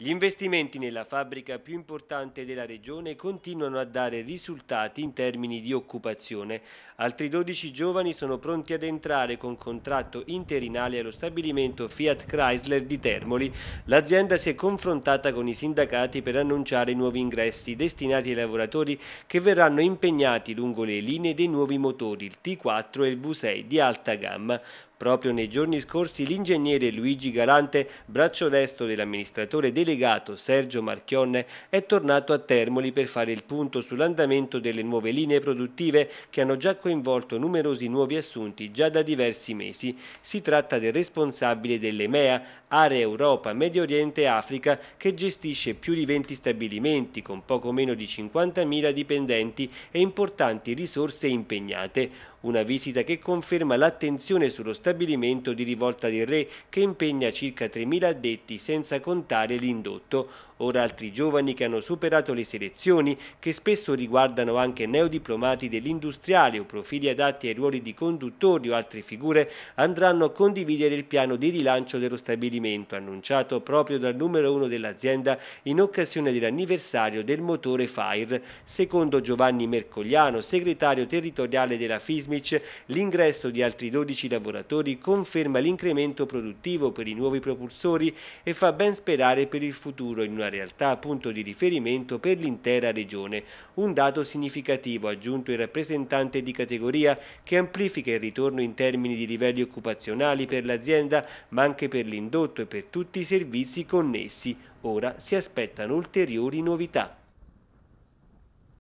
Gli investimenti nella fabbrica più importante della regione continuano a dare risultati in termini di occupazione. Altri 12 giovani sono pronti ad entrare con contratto interinale allo stabilimento Fiat Chrysler di Termoli. L'azienda si è confrontata con i sindacati per annunciare nuovi ingressi destinati ai lavoratori che verranno impegnati lungo le linee dei nuovi motori, il T4 e il V6 di alta gamma. Proprio nei giorni scorsi l'ingegnere Luigi Galante, braccio destro dell'amministratore delegato Sergio Marchionne, è tornato a Termoli per fare il punto sull'andamento delle nuove linee produttive che hanno già coinvolto numerosi nuovi assunti già da diversi mesi. Si tratta del responsabile dell'EMEA, Area Europa, Medio Oriente e Africa, che gestisce più di 20 stabilimenti con poco meno di 50.000 dipendenti e importanti risorse impegnate. Una visita che conferma l'attenzione sullo stato stabilimento di rivolta del re che impegna circa 3.000 addetti senza contare l'indotto, Ora altri giovani che hanno superato le selezioni, che spesso riguardano anche neodiplomati dell'industriale o profili adatti ai ruoli di conduttori o altre figure, andranno a condividere il piano di rilancio dello stabilimento annunciato proprio dal numero uno dell'azienda in occasione dell'anniversario del motore FIRE. Secondo Giovanni Mercogliano, segretario territoriale della FISMIC, l'ingresso di altri 12 lavoratori conferma l'incremento produttivo per i nuovi propulsori e fa ben sperare per il futuro in una una realtà punto di riferimento per l'intera regione, un dato significativo aggiunto il rappresentante di categoria che amplifica il ritorno in termini di livelli occupazionali per l'azienda ma anche per l'indotto e per tutti i servizi connessi. Ora si aspettano ulteriori novità.